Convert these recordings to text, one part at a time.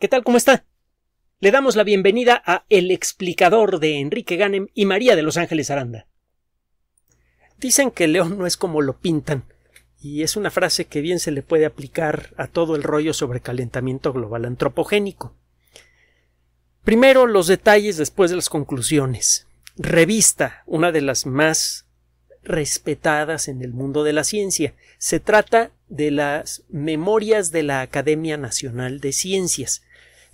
¿Qué tal? ¿Cómo está? Le damos la bienvenida a El explicador de Enrique Ganem y María de Los Ángeles Aranda. Dicen que León no es como lo pintan, y es una frase que bien se le puede aplicar a todo el rollo sobre calentamiento global antropogénico. Primero los detalles, después de las conclusiones. Revista, una de las más respetadas en el mundo de la ciencia. Se trata de las Memorias de la Academia Nacional de Ciencias,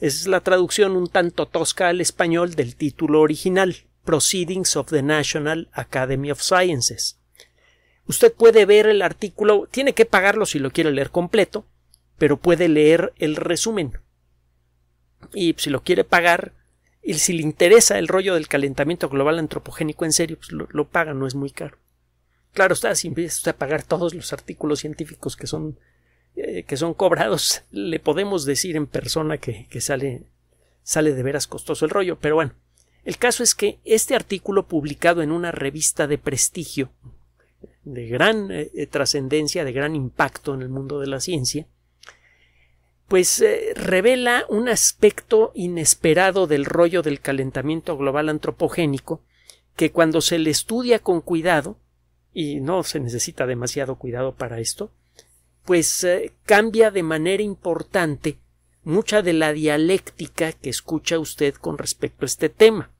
esa es la traducción un tanto tosca al español del título original, Proceedings of the National Academy of Sciences. Usted puede ver el artículo, tiene que pagarlo si lo quiere leer completo, pero puede leer el resumen. Y si lo quiere pagar, y si le interesa el rollo del calentamiento global antropogénico en serio, pues lo, paga, no es muy caro. Claro está, si empieza usted a pagar todos los artículos científicos que son eh, que son cobrados, le podemos decir en persona que, sale, sale de veras costoso el rollo. Pero bueno, el caso es que este artículo publicado en una revista de prestigio, de gran eh, eh, trascendencia, de gran impacto en el mundo de la ciencia, pues revela un aspecto inesperado del rollo del calentamiento global antropogénico que cuando se le estudia con cuidado, y no se necesita demasiado cuidado para esto, pues eh, cambia de manera importante mucha de la dialéctica que escucha usted con respecto a este tema.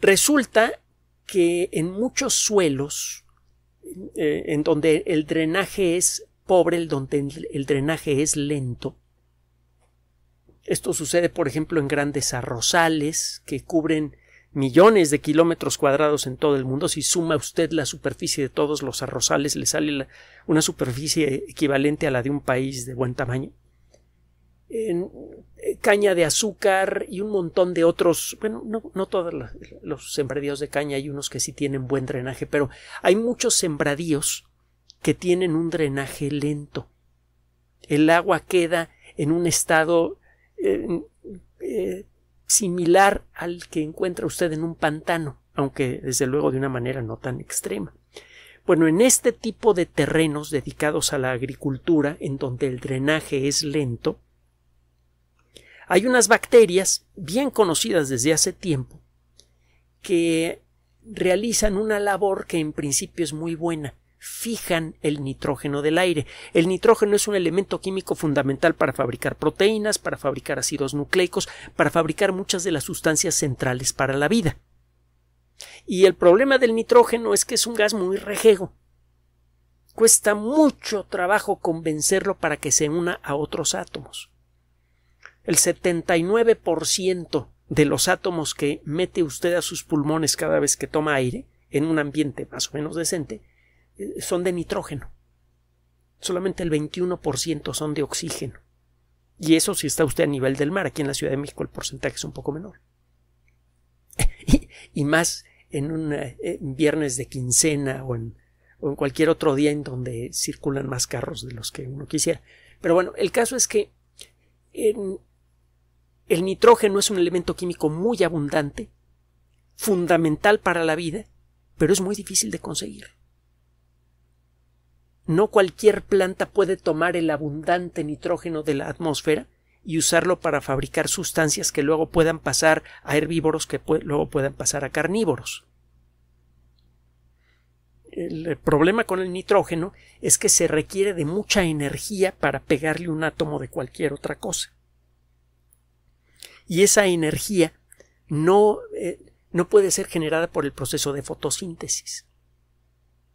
Resulta que en muchos suelos eh, en donde el drenaje es pobre, el donde el drenaje es lento, esto sucede, por ejemplo, en grandes arrozales que cubren millones de kilómetros cuadrados en todo el mundo. Si suma usted la superficie de todos los arrozales, le sale una superficie equivalente a la de un país de buen tamaño. En, eh, caña de azúcar y un montón de otros, bueno, no, todos los, sembradíos de caña, hay unos que sí tienen buen drenaje, pero hay muchos sembradíos que tienen un drenaje lento. El agua queda en un estado eh, eh, similar al que encuentra usted en un pantano, aunque desde luego de una manera no tan extrema. Bueno, en este tipo de terrenos dedicados a la agricultura, en donde el drenaje es lento, hay unas bacterias bien conocidas desde hace tiempo que realizan una labor que en principio es muy buena, fijan el nitrógeno del aire. El nitrógeno es un elemento químico fundamental para fabricar proteínas, para fabricar ácidos nucleicos, para fabricar muchas de las sustancias centrales para la vida. Y el problema del nitrógeno es que es un gas muy rejego. Cuesta mucho trabajo convencerlo para que se una a otros átomos. El 79% de los átomos que mete usted a sus pulmones cada vez que toma aire, en un ambiente más o menos decente, eh, son de nitrógeno. Solamente el 21% son de oxígeno. Y eso si está usted a nivel del mar. Aquí en la Ciudad de México el porcentaje es un poco menor. y, más en un eh, viernes de quincena o en, cualquier otro día en donde circulan más carros de los que uno quisiera. Pero bueno, el caso es que el nitrógeno es un elemento químico muy abundante, fundamental para la vida, pero es muy difícil de conseguir. No cualquier planta puede tomar el abundante nitrógeno de la atmósfera y usarlo para fabricar sustancias que luego puedan pasar a herbívoros que luego puedan pasar a carnívoros. El problema con el nitrógeno es que se requiere de mucha energía para pegarle un átomo de cualquier otra cosa. Y esa energía no eh, puede ser generada por el proceso de fotosíntesis.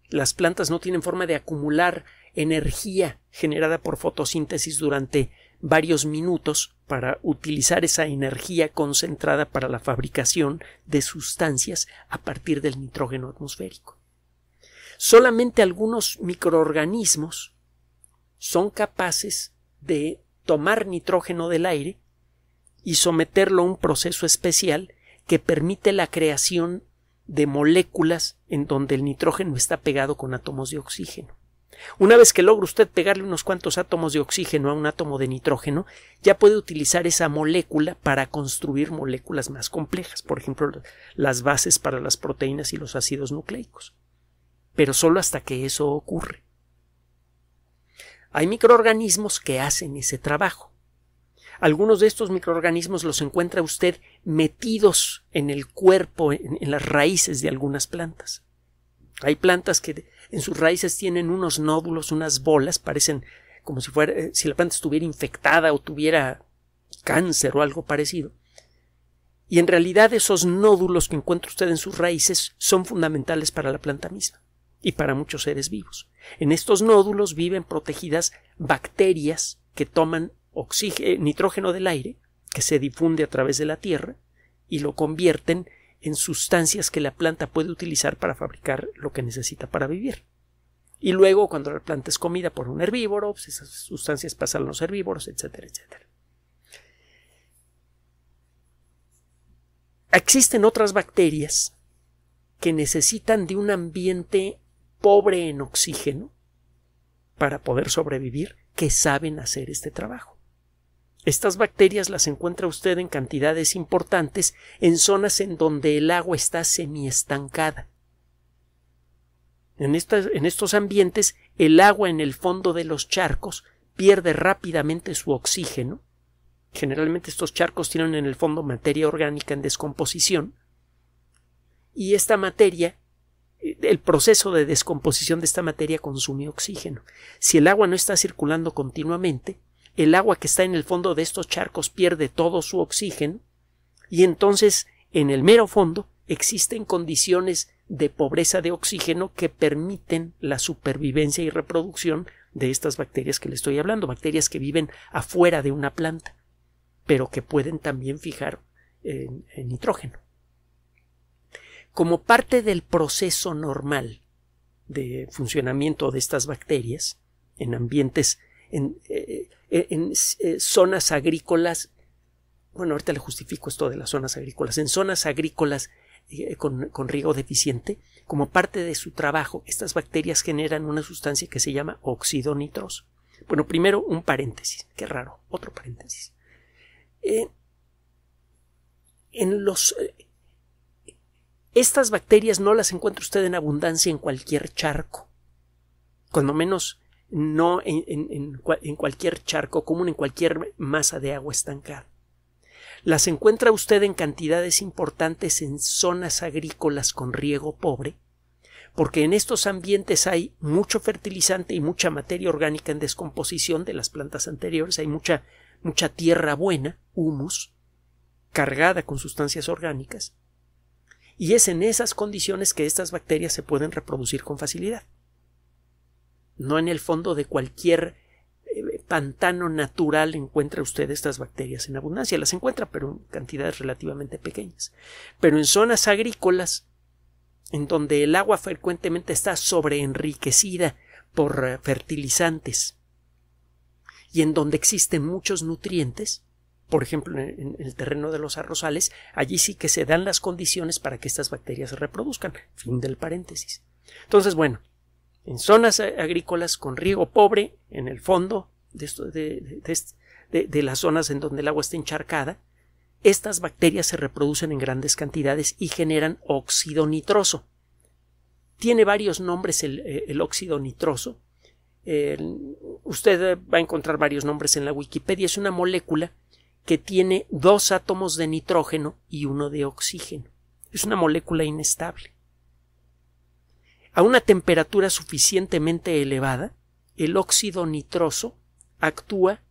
Las plantas no tienen forma de acumular energía generada por fotosíntesis durante varios minutos para utilizar esa energía concentrada para la fabricación de sustancias a partir del nitrógeno atmosférico. Solamente algunos microorganismos son capaces de tomar nitrógeno del aire y someterlo a un proceso especial que permite la creación de moléculas en donde el nitrógeno está pegado con átomos de oxígeno. Una vez que logra usted pegarle unos cuantos átomos de oxígeno a un átomo de nitrógeno, ya puede utilizar esa molécula para construir moléculas más complejas, por ejemplo, las bases para las proteínas y los ácidos nucleicos. Pero solo hasta que eso ocurre. Hay microorganismos que hacen ese trabajo. Algunos de estos microorganismos los encuentra usted metidos en el cuerpo, en, las raíces de algunas plantas. Hay plantas que en sus raíces tienen unos nódulos, unas bolas, parecen como si fuera, eh, si la planta estuviera infectada o tuviera cáncer o algo parecido. Y en realidad esos nódulos que encuentra usted en sus raíces son fundamentales para la planta misma y para muchos seres vivos. En estos nódulos viven protegidas bacterias que toman oxígeno, nitrógeno del aire que se difunde a través de la tierra y lo convierten en sustancias que la planta puede utilizar para fabricar lo que necesita para vivir. Y luego, cuando la planta es comida por un herbívoro, pues, esas sustancias pasan a los herbívoros, etcétera, etcétera. Existen otras bacterias que necesitan de un ambiente pobre en oxígeno para poder sobrevivir que saben hacer este trabajo. Estas bacterias las encuentra usted en cantidades importantes en zonas en donde el agua está semiestancada. En, en estos ambientes, el agua en el fondo de los charcos pierde rápidamente su oxígeno. Generalmente estos charcos tienen en el fondo materia orgánica en descomposición. Y esta materia el proceso de descomposición de esta materia consume oxígeno. Si el agua no está circulando continuamente, el agua que está en el fondo de estos charcos pierde todo su oxígeno y entonces en el mero fondo existen condiciones de pobreza de oxígeno que permiten la supervivencia y reproducción de estas bacterias que le estoy hablando, bacterias que viven afuera de una planta, pero que pueden también fijar en nitrógeno. Como parte del proceso normal de funcionamiento de estas bacterias en ambientes en, eh, eh, eh, zonas agrícolas, bueno, ahorita le justifico esto de las zonas agrícolas, en zonas agrícolas con, con, riego deficiente, como parte de su trabajo, estas bacterias generan una sustancia que se llama óxido nitroso. Bueno, primero un paréntesis, qué raro, otro paréntesis. en los, estas bacterias no las encuentra usted en abundancia en cualquier charco, cuando menos no en, cualquier charco común, en cualquier masa de agua estancada. Las encuentra usted en cantidades importantes en zonas agrícolas con riego pobre, porque en estos ambientes hay mucho fertilizante y mucha materia orgánica en descomposición de las plantas anteriores, hay mucha, mucha tierra buena, humus, cargada con sustancias orgánicas, y es en esas condiciones que estas bacterias se pueden reproducir con facilidad. No en el fondo de cualquier eh, pantano natural encuentra usted estas bacterias en abundancia. Las encuentra, pero en cantidades relativamente pequeñas. Pero en zonas agrícolas, en donde el agua frecuentemente está sobreenriquecida por eh, fertilizantes y en donde existen muchos nutrientes, por ejemplo en el terreno de los arrozales, allí sí que se dan las condiciones para que estas bacterias se reproduzcan. Fin del paréntesis. Entonces, bueno, en zonas agrícolas con riego pobre en el fondo de, las zonas en donde el agua está encharcada, estas bacterias se reproducen en grandes cantidades y generan óxido nitroso. Tiene varios nombres el, eh, óxido nitroso. usted va a encontrar varios nombres en la Wikipedia. Es una molécula que tiene dos átomos de nitrógeno y uno de oxígeno. Es una molécula inestable. A una temperatura suficientemente elevada, el óxido nitroso actúa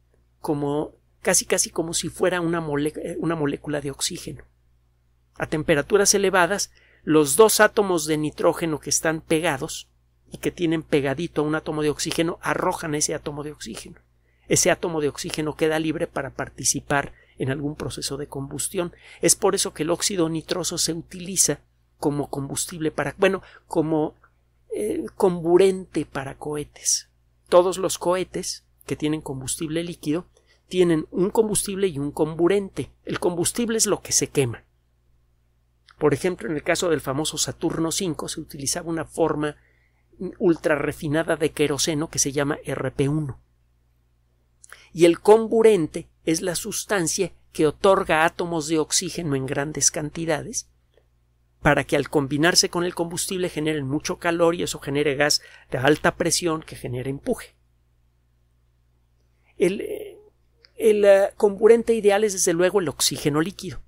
como casi casi como si fuera una, eh, una, molécula de oxígeno. A temperaturas elevadas, los dos átomos de nitrógeno que están pegados y que tienen pegadito a un átomo de oxígeno arrojan ese átomo de oxígeno. Ese átomo de oxígeno queda libre para participar en algún proceso de combustión. Es por eso que el óxido nitroso se utiliza como combustible para, bueno, como el eh, comburente para cohetes. Todos los cohetes que tienen combustible líquido tienen un combustible y un comburente. El combustible es lo que se quema. Por ejemplo, en el caso del famoso Saturno V se utilizaba una forma ultra refinada de queroseno que se llama RP1. Y el comburente es la sustancia que otorga átomos de oxígeno en grandes cantidades para que al combinarse con el combustible generen mucho calor y eso genere gas de alta presión que genere empuje. El, eh, el eh, comburente ideal es desde luego el oxígeno líquido,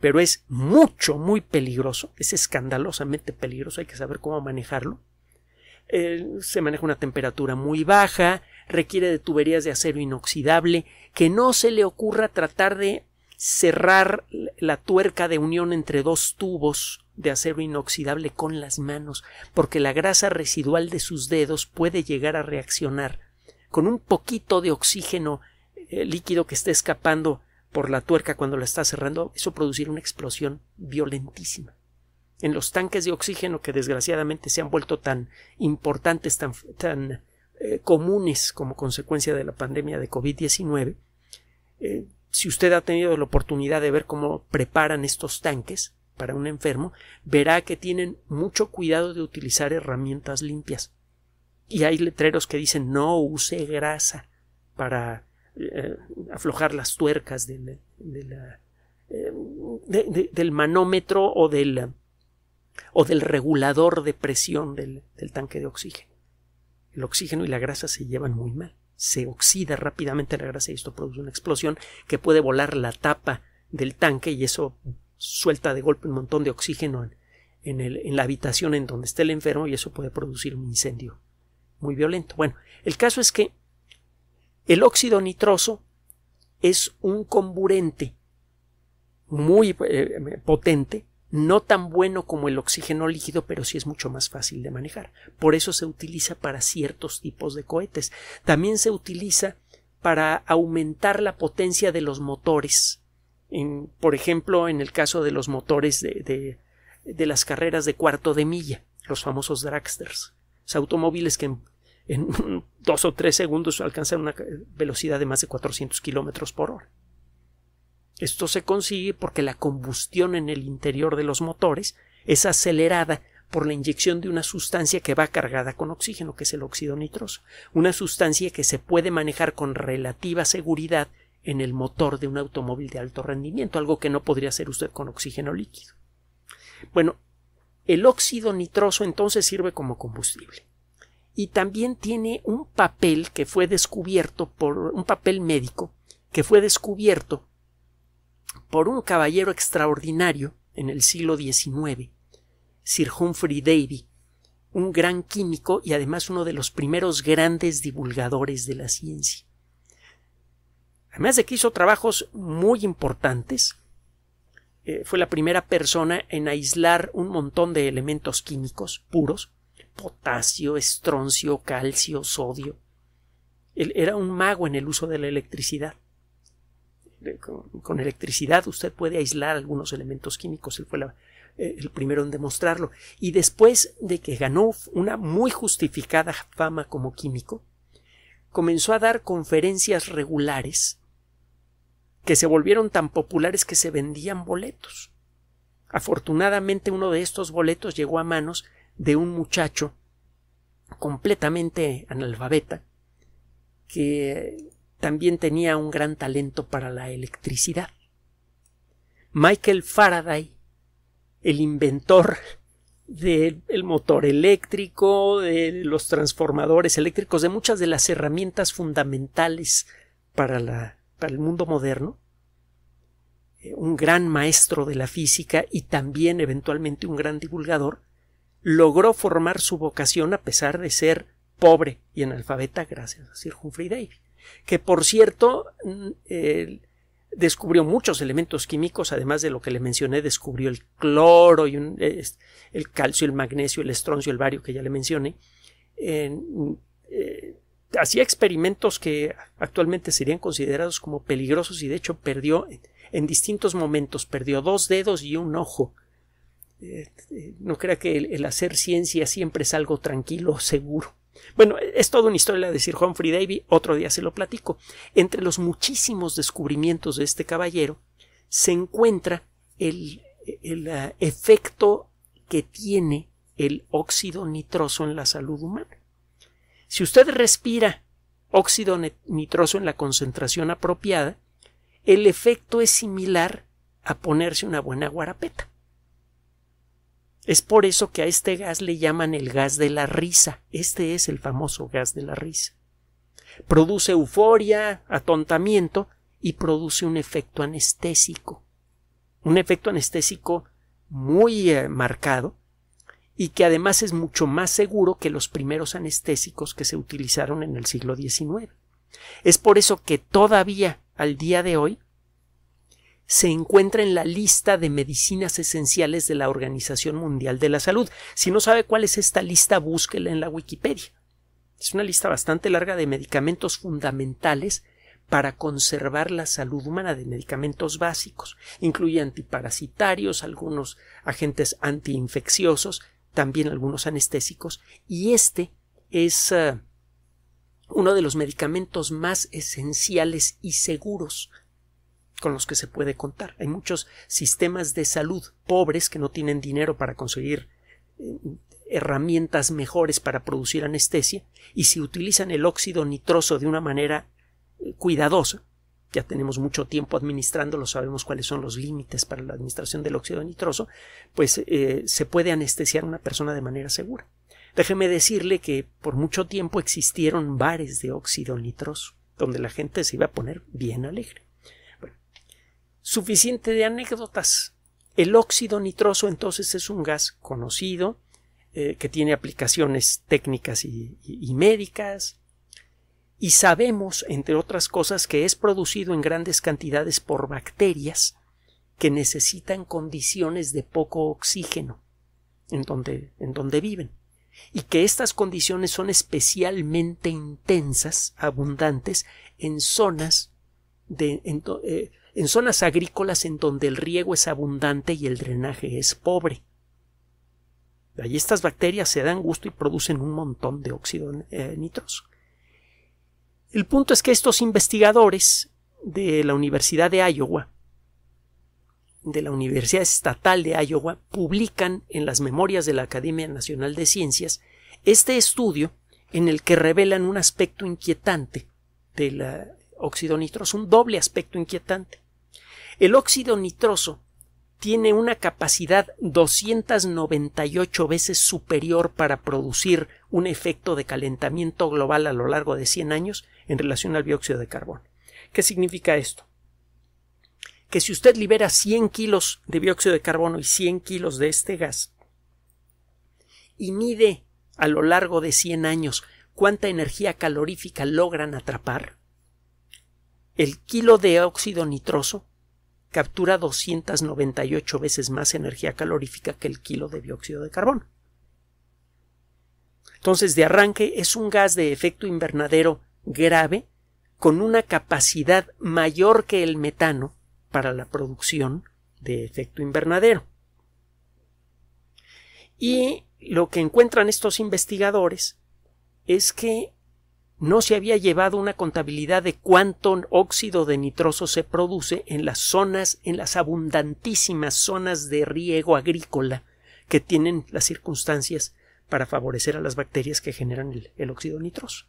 pero es mucho, muy peligroso, es escandalosamente peligroso, hay que saber cómo manejarlo. Eh, se maneja una temperatura muy baja, requiere de tuberías de acero inoxidable, que no se le ocurra tratar de cerrar la tuerca de unión entre dos tubos de acero inoxidable con las manos, porque la grasa residual de sus dedos puede llegar a reaccionar con un poquito de oxígeno eh, líquido que esté escapando por la tuerca cuando la está cerrando, eso producirá una explosión violentísima. En los tanques de oxígeno que desgraciadamente se han vuelto tan importantes, tan, tan eh, comunes como consecuencia de la pandemia de COVID-19, eh, si usted ha tenido la oportunidad de ver cómo preparan estos tanques, para un enfermo, verá que tienen mucho cuidado de utilizar herramientas limpias. Y hay letreros que dicen no use grasa para eh, aflojar las tuercas del, eh, del manómetro o del, o del regulador de presión del tanque de oxígeno. El oxígeno y la grasa se llevan muy mal. Se oxida rápidamente la grasa y esto produce una explosión que puede volar la tapa del tanque y eso suelta de golpe un montón de oxígeno en, la habitación en donde está el enfermo y eso puede producir un incendio muy violento. Bueno, el caso es que el óxido nitroso es un comburente muy eh, potente, no tan bueno como el oxígeno líquido, pero sí es mucho más fácil de manejar. Por eso se utiliza para ciertos tipos de cohetes. También se utiliza para aumentar la potencia de los motores por ejemplo, en el caso de los motores de, las carreras de cuarto de milla, los famosos dragsters, los automóviles que en, dos o tres segundos alcanzan una velocidad de más de 400 kilómetros por hora. Esto se consigue porque la combustión en el interior de los motores es acelerada por la inyección de una sustancia que va cargada con oxígeno, que es el óxido nitroso, una sustancia que se puede manejar con relativa seguridad en el motor de un automóvil de alto rendimiento, algo que no podría hacer usted con oxígeno líquido. Bueno, el óxido nitroso entonces sirve como combustible. Y también tiene un papel que fue descubierto por un papel médico que fue descubierto por un caballero extraordinario en el siglo XIX, Sir Humphrey Davy, un gran químico y además uno de los primeros grandes divulgadores de la ciencia. Además de que hizo trabajos muy importantes, eh, fue la primera persona en aislar un montón de elementos químicos puros, potasio, estroncio, calcio, sodio. Él era un mago en el uso de la electricidad. Con, electricidad usted puede aislar algunos elementos químicos. Él fue eh, el primero en demostrarlo. Y después de que ganó una muy justificada fama como químico, comenzó a dar conferencias regulares que se volvieron tan populares que se vendían boletos. Afortunadamente uno de estos boletos llegó a manos de un muchacho completamente analfabeta que también tenía un gran talento para la electricidad. Michael Faraday, el inventor del motor eléctrico, de los transformadores eléctricos, de muchas de las herramientas fundamentales para la para mundo moderno, eh, un gran maestro de la física y también eventualmente un gran divulgador, logró formar su vocación a pesar de ser pobre y analfabeta gracias a Sir Humphrey Davy, que por cierto mm, descubrió muchos elementos químicos, además de lo que le mencioné, descubrió el cloro y el calcio, el magnesio, el estroncio, el bario que ya le mencioné. Eh, hacía experimentos que actualmente serían considerados como peligrosos y de hecho perdió en distintos momentos, perdió dos dedos y un ojo. Eh, eh, no crea que el, hacer ciencia siempre es algo tranquilo, seguro. Bueno, es toda una historia de Sir Humphrey Davy, otro día se lo platico. Entre los muchísimos descubrimientos de este caballero se encuentra el, eh, efecto que tiene el óxido nitroso en la salud humana. Si usted respira óxido nitroso en la concentración apropiada, el efecto es similar a ponerse una buena guarapeta. Es por eso que a este gas le llaman el gas de la risa. Este es el famoso gas de la risa. Produce euforia, atontamiento y produce un efecto anestésico. Un efecto anestésico muy eh, marcado y que además es mucho más seguro que los primeros anestésicos que se utilizaron en el siglo XIX. Es por eso que todavía al día de hoy se encuentra en la lista de medicinas esenciales de la Organización Mundial de la Salud. Si no sabe cuál es esta lista, búsquela en la Wikipedia. Es una lista bastante larga de medicamentos fundamentales para conservar la salud humana de medicamentos básicos. Incluye antiparasitarios, algunos agentes antiinfecciosos, también algunos anestésicos, y este es eh, uno de los medicamentos más esenciales y seguros con los que se puede contar. Hay muchos sistemas de salud pobres que no tienen dinero para conseguir eh, herramientas mejores para producir anestesia, y si utilizan el óxido nitroso de una manera eh, cuidadosa, ya tenemos mucho tiempo administrándolo, sabemos cuáles son los límites para la administración del óxido nitroso, pues eh, se puede anestesiar a una persona de manera segura. Déjeme decirle que por mucho tiempo existieron bares de óxido nitroso, donde la gente se iba a poner bien alegre. Bueno, suficiente de anécdotas. El óxido nitroso entonces es un gas conocido, eh, que tiene aplicaciones técnicas y médicas, y sabemos, entre otras cosas, que es producido en grandes cantidades por bacterias que necesitan condiciones de poco oxígeno en donde, en donde viven y que estas condiciones son especialmente intensas, abundantes, en zonas eh, en, zonas agrícolas en donde el riego es abundante y el drenaje es pobre. Allí estas bacterias se dan gusto y producen un montón de óxido eh, nitroso. El punto es que estos investigadores de la Universidad de Iowa, de la Universidad Estatal de Iowa, publican en las memorias de la Academia Nacional de Ciencias este estudio en el que revelan un aspecto inquietante del óxido nitroso, un doble aspecto inquietante. El óxido nitroso tiene una capacidad 298 veces superior para producir un efecto de calentamiento global a lo largo de 100 años en relación al dióxido de carbono. ¿Qué significa esto? Que si usted libera 100 kilos de dióxido de carbono y 100 kilos de este gas y mide a lo largo de 100 años cuánta energía calorífica logran atrapar, el kilo de óxido nitroso captura 298 veces más energía calorífica que el kilo de dióxido de carbono. Entonces, de arranque es un gas de efecto invernadero grave con una capacidad mayor que el metano para la producción de efecto invernadero. Y lo que encuentran estos investigadores es que no se había llevado una contabilidad de cuánto óxido de nitroso se produce en las zonas, en las abundantísimas zonas de riego agrícola que tienen las circunstancias para favorecer a las bacterias que generan el, óxido nitroso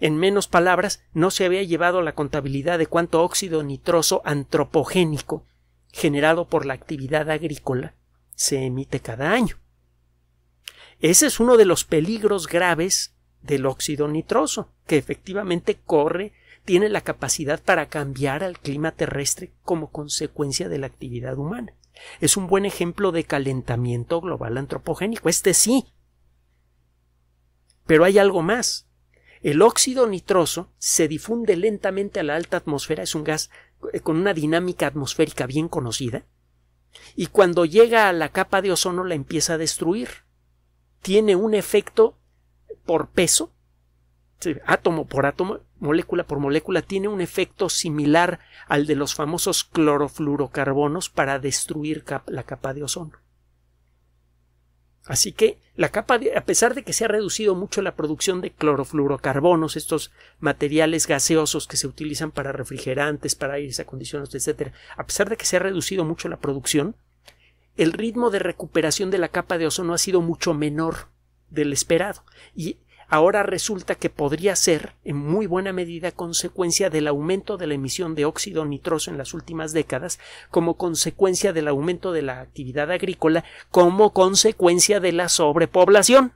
en menos palabras, no se había llevado la contabilidad de cuánto óxido nitroso antropogénico generado por la actividad agrícola se emite cada año. Ese es uno de los peligros graves del óxido nitroso, que efectivamente corre, tiene la capacidad para cambiar al clima terrestre como consecuencia de la actividad humana. Es un buen ejemplo de calentamiento global antropogénico, este sí. Pero hay algo más. El óxido nitroso se difunde lentamente a la alta atmósfera, es un gas eh, con una dinámica atmosférica bien conocida, y cuando llega a la capa de ozono la empieza a destruir. Tiene un efecto por peso, átomo por átomo, molécula por molécula, tiene un efecto similar al de los famosos clorofluorocarbonos para destruir la capa de ozono. Así que la capa, a pesar de que se ha reducido mucho la producción de clorofluorocarbonos, estos materiales gaseosos que se utilizan para refrigerantes, para aires acondicionados, etc., a pesar de que se ha reducido mucho la producción, el ritmo de recuperación de la capa de ozono ha sido mucho menor del esperado. Y ahora resulta que podría ser en muy buena medida consecuencia del aumento de la emisión de óxido nitroso en las últimas décadas, como consecuencia del aumento de la actividad agrícola, como consecuencia de la sobrepoblación.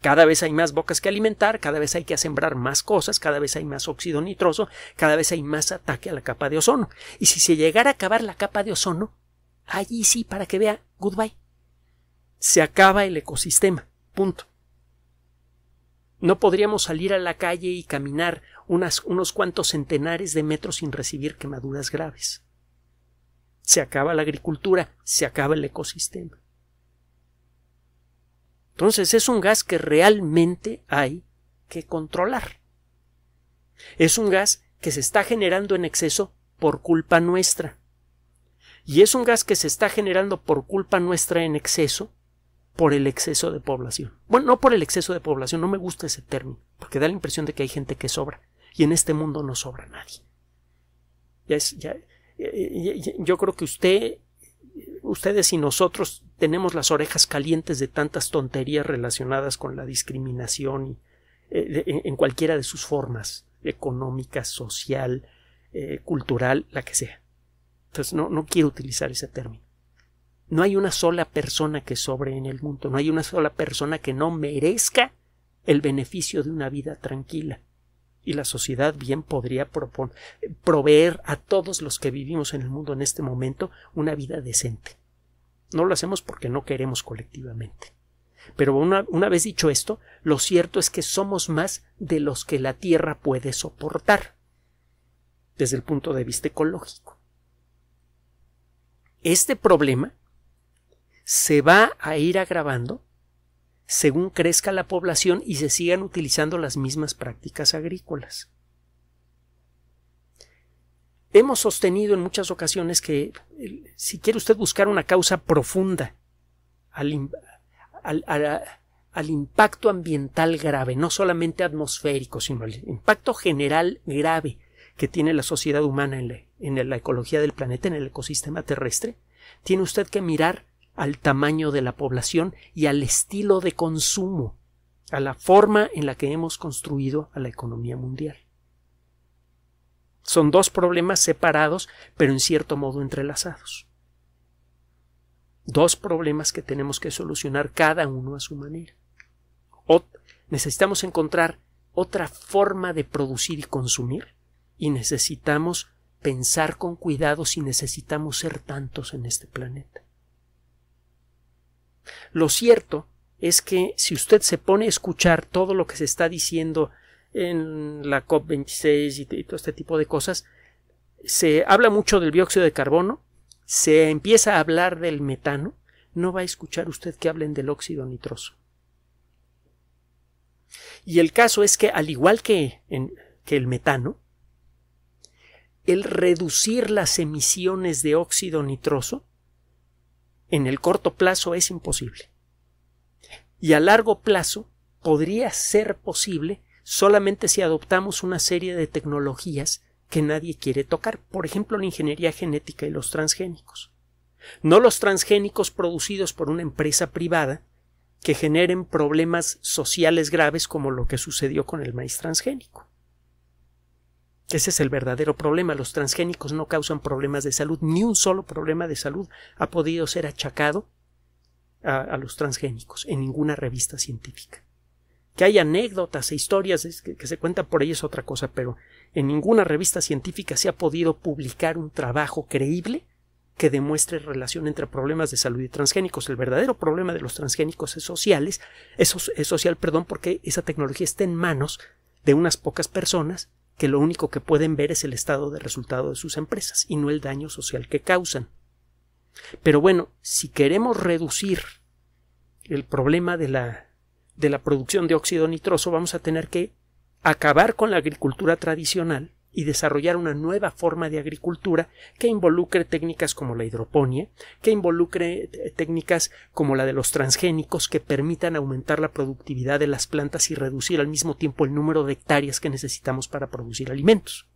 Cada vez hay más bocas que alimentar, cada vez hay que sembrar más cosas, cada vez hay más óxido nitroso, cada vez hay más ataque a la capa de ozono. Y si se llegara a acabar la capa de ozono, allí sí, para que vea, goodbye. Se acaba el ecosistema. Punto. No podríamos salir a la calle y caminar unos cuantos centenares de metros sin recibir quemaduras graves. Se acaba la agricultura, se acaba el ecosistema. Entonces es un gas que realmente hay que controlar. Es un gas que se está generando en exceso por culpa nuestra. Y es un gas que se está generando por culpa nuestra en exceso por el exceso de población. Bueno, no por el exceso de población, no me gusta ese término, porque da la impresión de que hay gente que sobra, y en este mundo no sobra nadie. Ya ya, yo creo que usted, ustedes y nosotros tenemos las orejas calientes de tantas tonterías relacionadas con la discriminación y, eh, en cualquiera de sus formas, económica, social, eh, cultural, la que sea. Entonces no, no quiero utilizar ese término. No hay una sola persona que sobre en el mundo, no hay una sola persona que no merezca el beneficio de una vida tranquila. Y la sociedad bien podría proveer a todos los que vivimos en el mundo en este momento una vida decente. No lo hacemos porque no queremos colectivamente. Pero una, una vez dicho esto, lo cierto es que somos más de los que la Tierra puede soportar desde el punto de vista ecológico. Este problema se va a ir agravando según crezca la población y se sigan utilizando las mismas prácticas agrícolas. Hemos sostenido en muchas ocasiones que eh, si quiere usted buscar una causa profunda al, impacto ambiental grave, no solamente atmosférico, sino al impacto general grave que tiene la sociedad humana en la ecología del planeta, en el ecosistema terrestre, tiene usted que mirar al tamaño de la población y al estilo de consumo, a la forma en la que hemos construido a la economía mundial. Son dos problemas separados, pero en cierto modo entrelazados. Dos problemas que tenemos que solucionar cada uno a su manera. O necesitamos encontrar otra forma de producir y consumir y necesitamos pensar con cuidado si necesitamos ser tantos en este planeta. Lo cierto es que si usted se pone a escuchar todo lo que se está diciendo en la COP26 y, todo este tipo de cosas, se habla mucho del dióxido de carbono, se empieza a hablar del metano, no va a escuchar usted que hablen del óxido nitroso. Y el caso es que, al igual que, que el metano, el reducir las emisiones de óxido nitroso en el corto plazo es imposible. Y a largo plazo podría ser posible solamente si adoptamos una serie de tecnologías que nadie quiere tocar, por ejemplo la ingeniería genética y los transgénicos. No los transgénicos producidos por una empresa privada que generen problemas sociales graves como lo que sucedió con el maíz transgénico. Ese es el verdadero problema. Los transgénicos no causan problemas de salud. Ni un solo problema de salud ha podido ser achacado a, los transgénicos en ninguna revista científica. Que hay anécdotas e historias que, se cuentan por ahí es otra cosa, pero en ninguna revista científica se ha podido publicar un trabajo creíble que demuestre relación entre problemas de salud y transgénicos. El verdadero problema de los transgénicos es, sociales, social perdón, porque esa tecnología está en manos de unas pocas personas que lo único que pueden ver es el estado de resultado de sus empresas y no el daño social que causan. Pero bueno, si queremos reducir el problema de la, de la producción de óxido nitroso, vamos a tener que acabar con la agricultura tradicional y desarrollar una nueva forma de agricultura que involucre técnicas como la hidroponía, que involucre eh, técnicas como la de los transgénicos que permitan aumentar la productividad de las plantas y reducir al mismo tiempo el número de hectáreas que necesitamos para producir alimentos.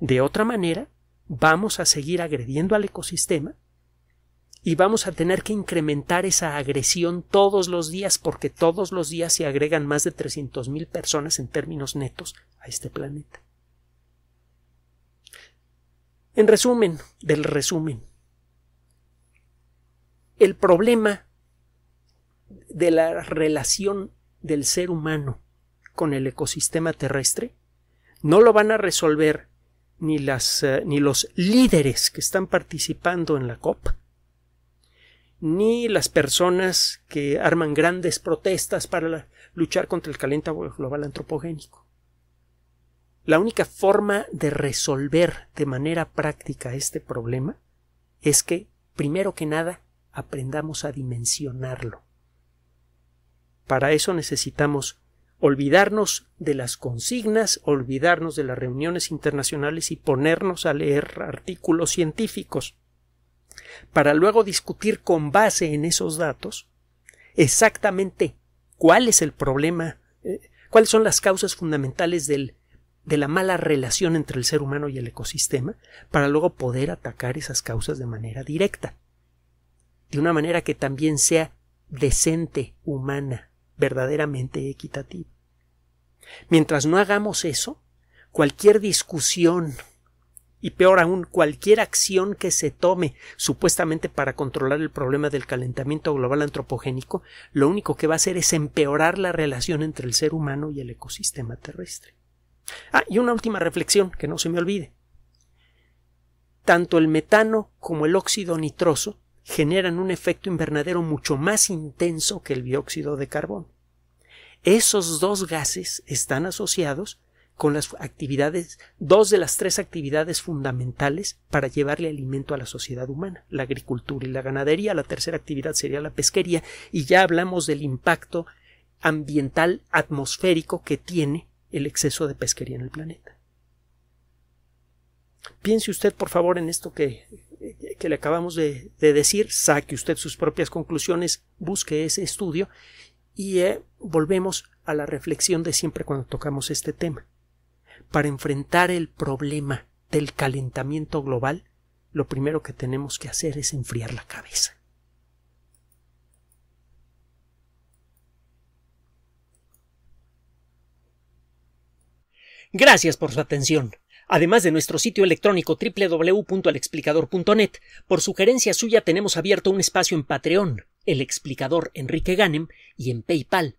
De otra manera, vamos a seguir agrediendo al ecosistema y vamos a tener que incrementar esa agresión todos los días porque todos los días se agregan más de 300.000 personas en términos netos a este planeta. En resumen, del resumen, el problema de la relación del ser humano con el ecosistema terrestre no lo van a resolver ni, las, eh, ni los líderes que están participando en la COP, ni las personas que arman grandes protestas para luchar contra el calentamiento global antropogénico. La única forma de resolver de manera práctica este problema es que, primero que nada, aprendamos a dimensionarlo. Para eso necesitamos olvidarnos de las consignas, olvidarnos de las reuniones internacionales y ponernos a leer artículos científicos para luego discutir con base en esos datos exactamente cuál es el problema, eh, cuáles son las causas fundamentales del, de la mala relación entre el ser humano y el ecosistema, para luego poder atacar esas causas de manera directa, de una manera que también sea decente, humana, verdaderamente equitativa. Mientras no hagamos eso, cualquier discusión y peor aún, cualquier acción que se tome supuestamente para controlar el problema del calentamiento global antropogénico, lo único que va a hacer es empeorar la relación entre el ser humano y el ecosistema terrestre. Ah, y una última reflexión que no se me olvide. Tanto el metano como el óxido nitroso generan un efecto invernadero mucho más intenso que el dióxido de carbono. Esos dos gases están asociados con las actividades, dos de las tres actividades fundamentales para llevarle alimento a la sociedad humana, la agricultura y la ganadería, la tercera actividad sería la pesquería, y ya hablamos del impacto ambiental atmosférico que tiene el exceso de pesquería en el planeta. Piense usted, por favor, en esto que, le acabamos de, decir, saque usted sus propias conclusiones, busque ese estudio y eh, volvemos a la reflexión de siempre cuando tocamos este tema para enfrentar el problema del calentamiento global, lo primero que tenemos que hacer es enfriar la cabeza. Gracias por su atención. Además de nuestro sitio electrónico www.alexplicador.net, por sugerencia suya tenemos abierto un espacio en Patreon, el explicador Enrique Ganem, y en PayPal,